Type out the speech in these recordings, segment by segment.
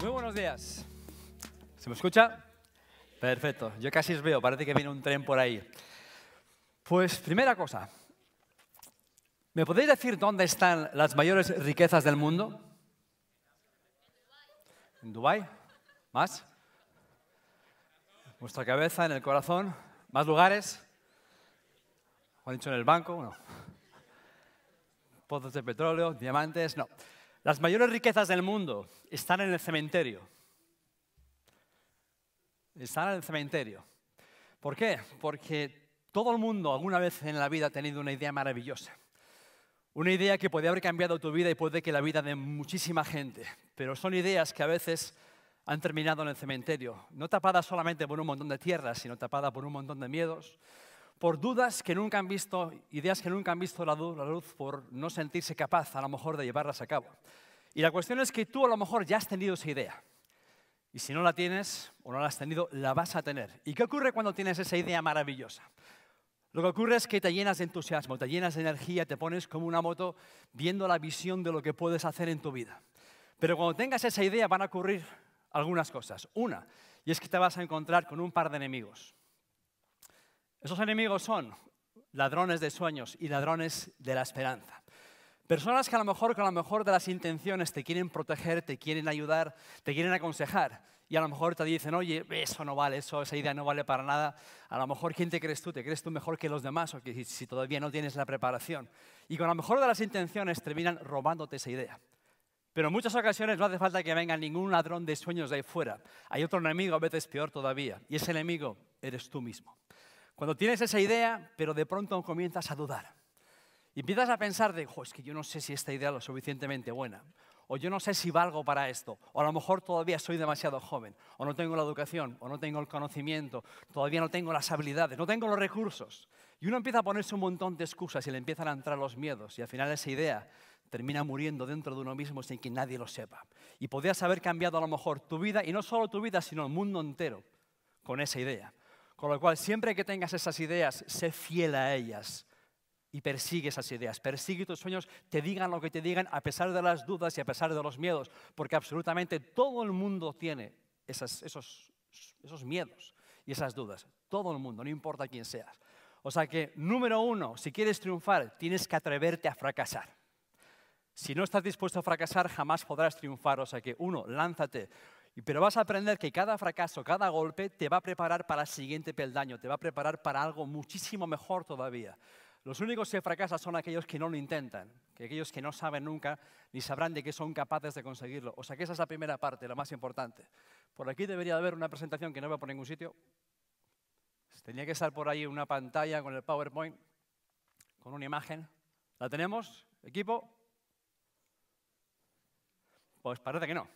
Muy buenos días. ¿Se me escucha? Perfecto. Yo casi os veo. Parece que viene un tren por ahí. Pues primera cosa. ¿Me podéis decir dónde están las mayores riquezas del mundo? ¿En Dubái? ¿Más? ¿Vuestra cabeza en el corazón? ¿Más lugares? ¿O han dicho en el banco? No. Pozos de petróleo, diamantes, no. Las mayores riquezas del mundo están en el cementerio. Están en el cementerio. ¿Por qué? Porque todo el mundo alguna vez en la vida ha tenido una idea maravillosa. Una idea que puede haber cambiado tu vida y puede que la vida de muchísima gente. Pero son ideas que a veces han terminado en el cementerio. No tapadas solamente por un montón de tierras, sino tapadas por un montón de miedos, por dudas que nunca han visto, ideas que nunca han visto la luz, por no sentirse capaz a lo mejor de llevarlas a cabo. Y la cuestión es que tú a lo mejor ya has tenido esa idea. Y si no la tienes o no la has tenido, la vas a tener. ¿Y qué ocurre cuando tienes esa idea maravillosa? Lo que ocurre es que te llenas de entusiasmo, te llenas de energía, te pones como una moto viendo la visión de lo que puedes hacer en tu vida. Pero cuando tengas esa idea van a ocurrir algunas cosas. Una, y es que te vas a encontrar con un par de enemigos. Esos enemigos son ladrones de sueños y ladrones de la esperanza. Personas que a lo mejor con la mejor de las intenciones te quieren proteger, te quieren ayudar, te quieren aconsejar. Y a lo mejor te dicen, oye, eso no vale, eso, esa idea no vale para nada. A lo mejor, ¿quién te crees tú? ¿Te crees tú mejor que los demás? O si todavía no tienes la preparación. Y con la mejor de las intenciones terminan robándote esa idea. Pero en muchas ocasiones no hace falta que venga ningún ladrón de sueños de ahí fuera. Hay otro enemigo, a veces peor todavía. Y ese enemigo eres tú mismo. Cuando tienes esa idea, pero de pronto comienzas a dudar. Y empiezas a pensar de, jo, es que yo no sé si esta idea es lo suficientemente buena, o yo no sé si valgo para esto, o a lo mejor todavía soy demasiado joven, o no tengo la educación, o no tengo el conocimiento, todavía no tengo las habilidades, no tengo los recursos. Y uno empieza a ponerse un montón de excusas y le empiezan a entrar los miedos, y al final esa idea termina muriendo dentro de uno mismo sin que nadie lo sepa. Y podrías haber cambiado a lo mejor tu vida, y no solo tu vida, sino el mundo entero, con esa idea. Con lo cual, siempre que tengas esas ideas, sé fiel a ellas y persigue esas ideas, persigue tus sueños, te digan lo que te digan, a pesar de las dudas y a pesar de los miedos, porque absolutamente todo el mundo tiene esas, esos, esos miedos y esas dudas, todo el mundo, no importa quién seas. O sea que, número uno, si quieres triunfar, tienes que atreverte a fracasar. Si no estás dispuesto a fracasar, jamás podrás triunfar. O sea que, uno, lánzate. Pero vas a aprender que cada fracaso, cada golpe te va a preparar para el siguiente peldaño, te va a preparar para algo muchísimo mejor todavía. Los únicos que fracasan son aquellos que no lo intentan, que aquellos que no saben nunca ni sabrán de qué son capaces de conseguirlo. O sea que esa es la primera parte, la más importante. Por aquí debería haber una presentación que no veo por ningún sitio. Tenía que estar por ahí una pantalla con el PowerPoint, con una imagen. ¿La tenemos, equipo? Pues parece que no.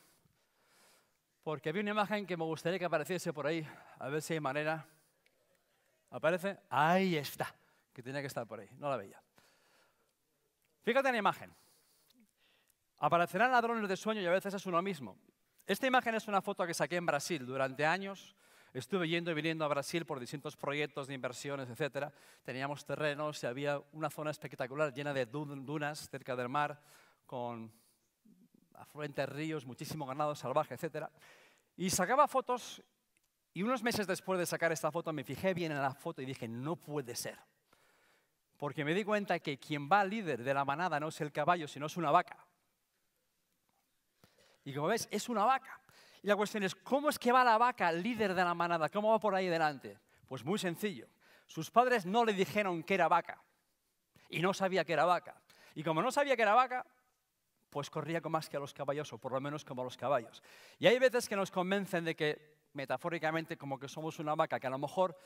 Porque había una imagen que me gustaría que apareciese por ahí, a ver si hay manera. ¿Aparece? Ahí está, que tenía que estar por ahí, no la veía. Fíjate en la imagen. Aparecerán ladrones de sueño y a veces es uno mismo. Esta imagen es una foto que saqué en Brasil. Durante años estuve yendo y viniendo a Brasil por distintos proyectos de inversiones, etc. Teníamos terrenos y había una zona espectacular llena de dunas cerca del mar, con afluentes, ríos, muchísimo ganado salvaje, etc. Y sacaba fotos y unos meses después de sacar esta foto me fijé bien en la foto y dije, no puede ser. Porque me di cuenta que quien va líder de la manada no es el caballo, sino es una vaca. Y como ves, es una vaca. Y la cuestión es, ¿cómo es que va la vaca líder de la manada? ¿Cómo va por ahí delante? Pues muy sencillo. Sus padres no le dijeron que era vaca. Y no sabía que era vaca. Y como no sabía que era vaca, pues corría con más que a los caballos, o por lo menos como a los caballos. Y hay veces que nos convencen de que, metafóricamente, como que somos una vaca, que a lo mejor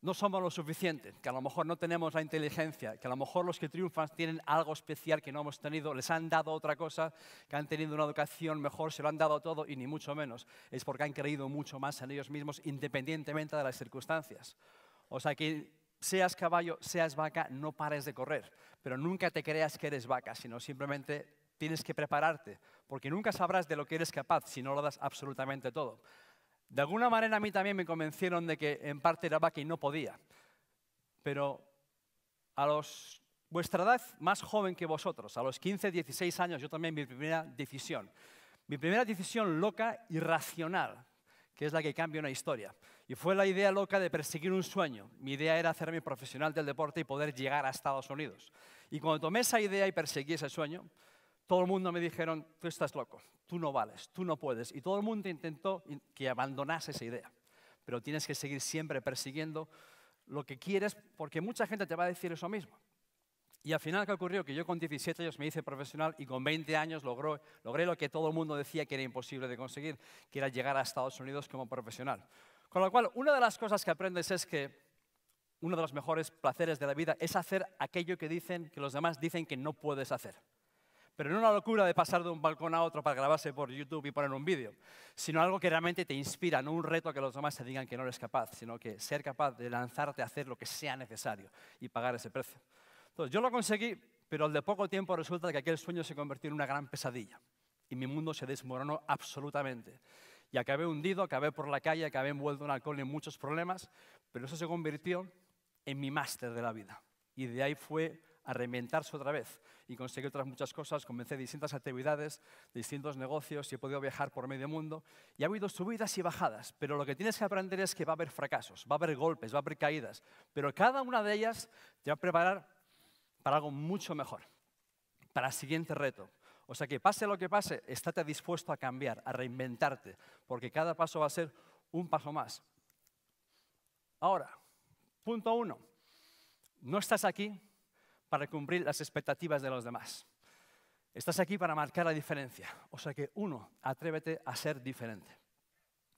no somos lo suficiente, que a lo mejor no tenemos la inteligencia, que a lo mejor los que triunfan tienen algo especial que no hemos tenido, les han dado otra cosa, que han tenido una educación mejor, se lo han dado todo y ni mucho menos. Es porque han creído mucho más en ellos mismos independientemente de las circunstancias. O sea que seas caballo, seas vaca, no pares de correr, pero nunca te creas que eres vaca, sino simplemente tienes que prepararte, porque nunca sabrás de lo que eres capaz si no lo das absolutamente todo. De alguna manera a mí también me convencieron de que en parte era vaca y no podía. Pero a los, vuestra edad, más joven que vosotros, a los 15, 16 años, yo también mi primera decisión. Mi primera decisión loca y racional, que es la que cambia una historia. Y fue la idea loca de perseguir un sueño. Mi idea era hacerme profesional del deporte y poder llegar a Estados Unidos. Y cuando tomé esa idea y perseguí ese sueño, todo el mundo me dijeron, tú estás loco, tú no vales, tú no puedes. Y todo el mundo intentó que abandonase esa idea. Pero tienes que seguir siempre persiguiendo lo que quieres porque mucha gente te va a decir eso mismo. Y al final, ¿qué ocurrió? Que yo con 17 años me hice profesional y con 20 años logré lo que todo el mundo decía que era imposible de conseguir, que era llegar a Estados Unidos como profesional. Con lo cual, una de las cosas que aprendes es que uno de los mejores placeres de la vida es hacer aquello que dicen que los demás dicen que no puedes hacer. Pero no una locura de pasar de un balcón a otro para grabarse por YouTube y poner un vídeo, sino algo que realmente te inspira, no un reto que los demás te digan que no eres capaz, sino que ser capaz de lanzarte a hacer lo que sea necesario y pagar ese precio. Entonces, yo lo conseguí, pero al de poco tiempo resulta que aquel sueño se convirtió en una gran pesadilla y mi mundo se desmoronó absolutamente. Y acabé hundido, acabé por la calle, acabé envuelto en alcohol y muchos problemas, pero eso se convirtió en mi máster de la vida. Y de ahí fue a reinventarse otra vez, y conseguí otras muchas cosas, comencé distintas actividades, distintos negocios y he podido viajar por medio mundo. Y ha habido subidas y bajadas, pero lo que tienes que aprender es que va a haber fracasos, va a haber golpes, va a haber caídas, pero cada una de ellas te va a preparar para algo mucho mejor, para el siguiente reto. O sea que pase lo que pase, estate dispuesto a cambiar, a reinventarte, porque cada paso va a ser un paso más. Ahora, punto uno, no estás aquí para cumplir las expectativas de los demás. Estás aquí para marcar la diferencia. O sea que, uno, atrévete a ser diferente.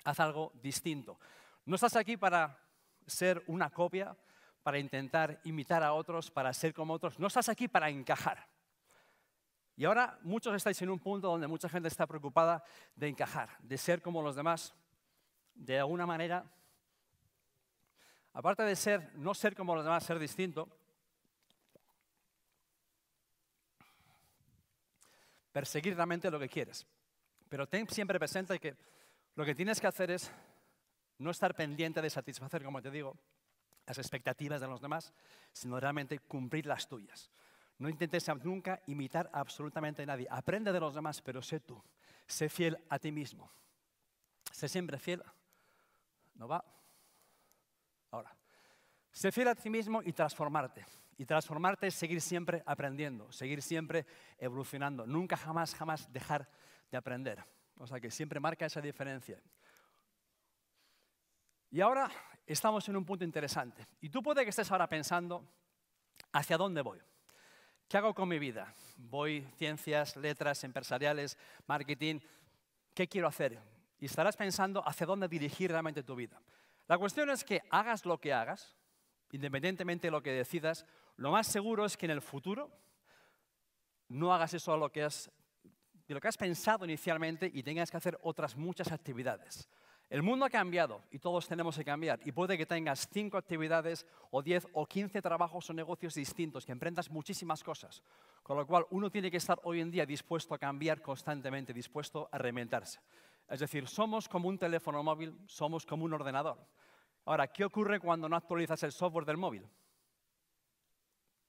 Haz algo distinto. No estás aquí para ser una copia, para intentar imitar a otros, para ser como otros. No estás aquí para encajar. Y ahora muchos estáis en un punto donde mucha gente está preocupada de encajar, de ser como los demás, de alguna manera. Aparte de ser, no ser como los demás, ser distinto, perseguir realmente lo que quieres. Pero ten siempre presente que lo que tienes que hacer es no estar pendiente de satisfacer, como te digo, las expectativas de los demás, sino realmente cumplir las tuyas. No intentes nunca imitar absolutamente a nadie. Aprende de los demás, pero sé tú. Sé fiel a ti mismo. Sé siempre fiel. No va. Ahora. Sé fiel a ti mismo y transformarte. Y transformarte es seguir siempre aprendiendo, seguir siempre evolucionando, nunca jamás, jamás dejar de aprender. O sea que siempre marca esa diferencia. Y ahora estamos en un punto interesante. Y tú puede que estés ahora pensando, ¿hacia dónde voy? ¿Qué hago con mi vida? Voy ciencias, letras, empresariales, marketing. ¿Qué quiero hacer? Y estarás pensando hacia dónde dirigir realmente tu vida. La cuestión es que hagas lo que hagas, independientemente de lo que decidas, lo más seguro es que en el futuro no hagas eso de lo que has pensado inicialmente y tengas que hacer otras muchas actividades. El mundo ha cambiado y todos tenemos que cambiar. Y puede que tengas cinco actividades o diez o quince trabajos o negocios distintos, que emprendas muchísimas cosas. Con lo cual uno tiene que estar hoy en día dispuesto a cambiar constantemente, dispuesto a reinventarse. Es decir, somos como un teléfono móvil, somos como un ordenador. Ahora, ¿qué ocurre cuando no actualizas el software del móvil?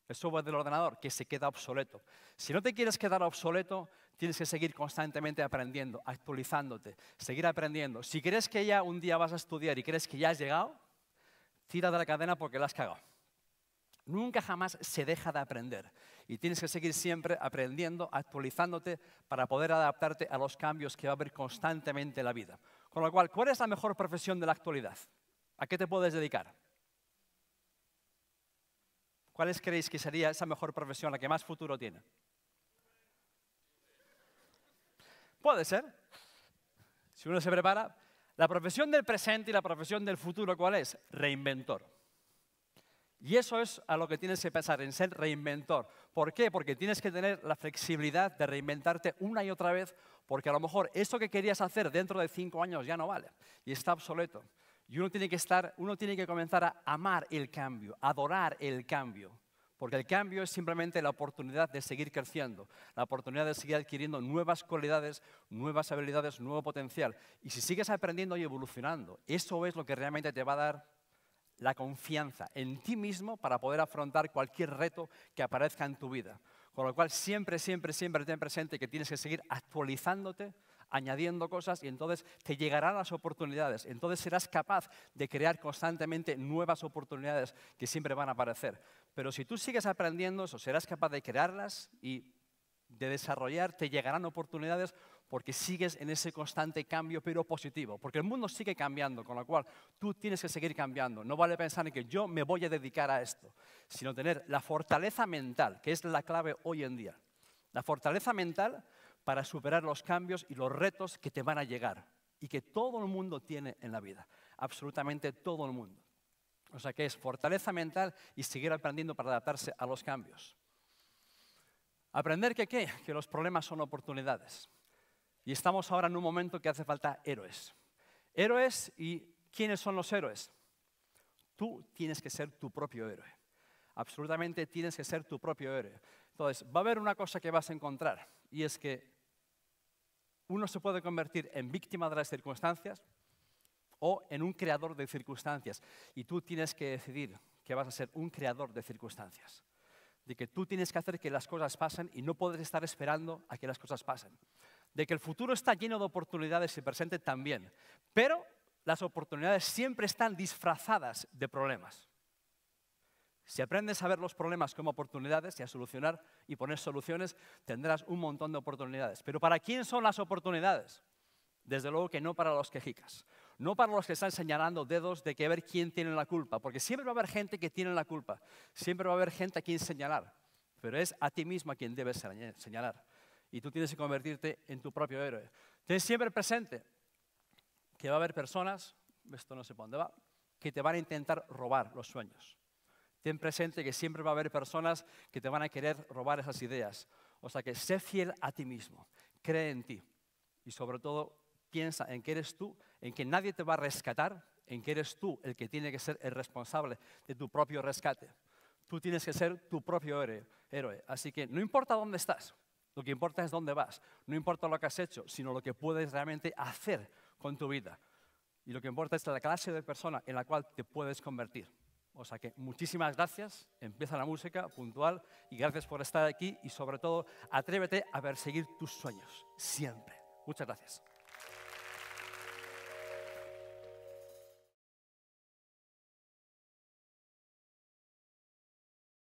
el software del ordenador, que se queda obsoleto. Si no te quieres quedar obsoleto, tienes que seguir constantemente aprendiendo, actualizándote, seguir aprendiendo. Si crees que ya un día vas a estudiar y crees que ya has llegado, tira de la cadena porque la has cagado. Nunca jamás se deja de aprender y tienes que seguir siempre aprendiendo, actualizándote para poder adaptarte a los cambios que va a haber constantemente en la vida. Con lo cual, ¿cuál es la mejor profesión de la actualidad? ¿A qué te puedes dedicar? ¿Cuáles creéis que sería esa mejor profesión, la que más futuro tiene? Puede ser. Si uno se prepara. La profesión del presente y la profesión del futuro, ¿cuál es? Reinventor. Y eso es a lo que tienes que pensar, en ser reinventor. ¿Por qué? Porque tienes que tener la flexibilidad de reinventarte una y otra vez, porque a lo mejor eso que querías hacer dentro de cinco años ya no vale y está obsoleto. Y uno tiene que comenzar a amar el cambio, adorar el cambio. Porque el cambio es simplemente la oportunidad de seguir creciendo, la oportunidad de seguir adquiriendo nuevas cualidades, nuevas habilidades, nuevo potencial. Y si sigues aprendiendo y evolucionando, eso es lo que realmente te va a dar la confianza en ti mismo para poder afrontar cualquier reto que aparezca en tu vida. Con lo cual, siempre, siempre, siempre ten presente que tienes que seguir actualizándote, añadiendo cosas y entonces te llegarán las oportunidades. Entonces serás capaz de crear constantemente nuevas oportunidades que siempre van a aparecer. Pero si tú sigues aprendiendo eso, serás capaz de crearlas y de desarrollar, te llegarán oportunidades porque sigues en ese constante cambio, pero positivo, porque el mundo sigue cambiando, con lo cual tú tienes que seguir cambiando. No vale pensar en que yo me voy a dedicar a esto, sino tener la fortaleza mental, que es la clave hoy en día. La fortaleza mental para superar los cambios y los retos que te van a llegar y que todo el mundo tiene en la vida, absolutamente todo el mundo. O sea que es fortaleza mental y seguir aprendiendo para adaptarse a los cambios. Aprender que qué? Que los problemas son oportunidades. Y estamos ahora en un momento que hace falta héroes. Héroes y ¿quiénes son los héroes? Tú tienes que ser tu propio héroe. Absolutamente tienes que ser tu propio héroe. Entonces, va a haber una cosa que vas a encontrar y es que uno se puede convertir en víctima de las circunstancias o en un creador de circunstancias. Y tú tienes que decidir que vas a ser un creador de circunstancias. De que tú tienes que hacer que las cosas pasen y no puedes estar esperando a que las cosas pasen. De que el futuro está lleno de oportunidades y presente también. Pero las oportunidades siempre están disfrazadas de problemas. Si aprendes a ver los problemas como oportunidades y a solucionar y poner soluciones, tendrás un montón de oportunidades. Pero ¿para quién son las oportunidades? Desde luego que no para los quejicas, no para los que están señalando dedos de que ver quién tiene la culpa, porque siempre va a haber gente que tiene la culpa, siempre va a haber gente a quien señalar, pero es a ti mismo a quien debes señalar. Y tú tienes que convertirte en tu propio héroe. Ten siempre presente que va a haber personas, esto no sé por dónde va, que te van a intentar robar los sueños Ten presente que siempre va a haber personas que te van a querer robar esas ideas. O sea que sé fiel a ti mismo, cree en ti y sobre todo piensa en que eres tú, en que nadie te va a rescatar, en que eres tú el que tiene que ser el responsable de tu propio rescate. Tú tienes que ser tu propio héroe. Así que no importa dónde estás, lo que importa es dónde vas. No importa lo que has hecho, sino lo que puedes realmente hacer con tu vida. Y lo que importa es la clase de persona en la cual te puedes convertir. O sea que muchísimas gracias, empieza la música puntual y gracias por estar aquí y sobre todo atrévete a perseguir tus sueños, siempre. Muchas gracias.